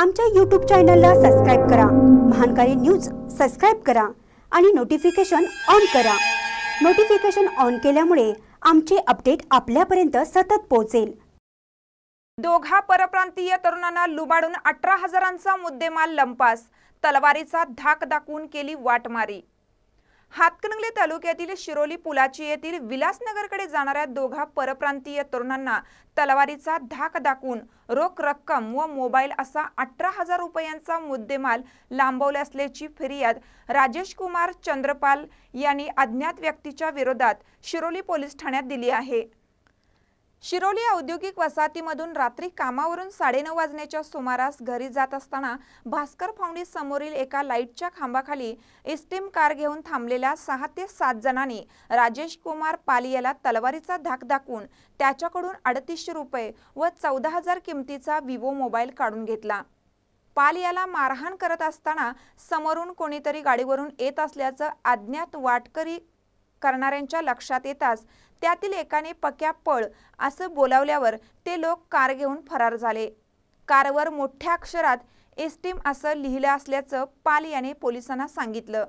आमच्या यूट्यूब चॅनलला सबस्क्राईब करा महानकारी न्यूज सबस्क्राईब करा आणि नोटिफिकेशन ऑन करा नोटिफिकेशन ऑन केल्यामुळे आमचे अपडेट आपल्यापर्यंत सतत पोहोचेल दोघा परप्रांतीय तरुणांना लुबाडून अठरा हजारांचा मुद्देमाल लंपास तलवारीचा धाक दाखवून केली वाटमारी हातकणंगले तालुक्यातील शिरोली पुलाची येथील विलासनगरकडे जाणाऱ्या दोघा परप्रांतीय तरुणांना तलवारीचा धाक दाखवून रोख रक्कम व मोबाईल असा अठरा हजार रुपयांचा मुद्देमाल लांबवला असल्याची फिर्याद राजेश कुमार चंद्रपाल यांनी अज्ञात व्यक्तीच्या विरोधात शिरोली पोलीस ठाण्यात दिली आहे शिरोली औद्योगिक वसाहतीमधून रात्री कामावरून साडेनऊ वाजण्याच्या सुमारास घरी जात असताना भास्कर फाउंडी समोरील एका लाईटच्या खांबाखाली इस्टीम कार घेऊन थांबलेल्या सहा ते सात जणांनी राजेश कुमार पाली याला तलवारीचा धाक दाखवून त्याच्याकडून अडतीसशे रुपये व चौदा हजार किमतीचा विवो मोबाईल काढून घेतला पाल याला मारहाण करत असताना समोरून कोणीतरी गाडीवरून येत असल्याचं अज्ञात वाटकरी करणाऱ्यांच्या लक्षात येताच त्यातील एकाने पक्या पळ असं बोलावल्यावर ते लोक कार घेऊन फरार झाले कारवर मोठ्या अक्षरात एसटीम असं लिहिलं असल्याचं पाल याने पोलिसांना सांगितलं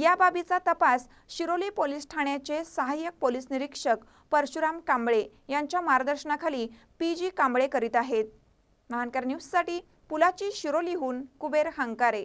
या बाबीचा तपास शिरोली पोलीस ठाण्याचे सहाय्यक पोलीस निरीक्षक परशुराम कांबळे यांच्या मार्गदर्शनाखाली पी जी कांबळे करीत आहेत महानकर न्यूजसाठी पुलाची शिरोलीहून कुबेर हंकारे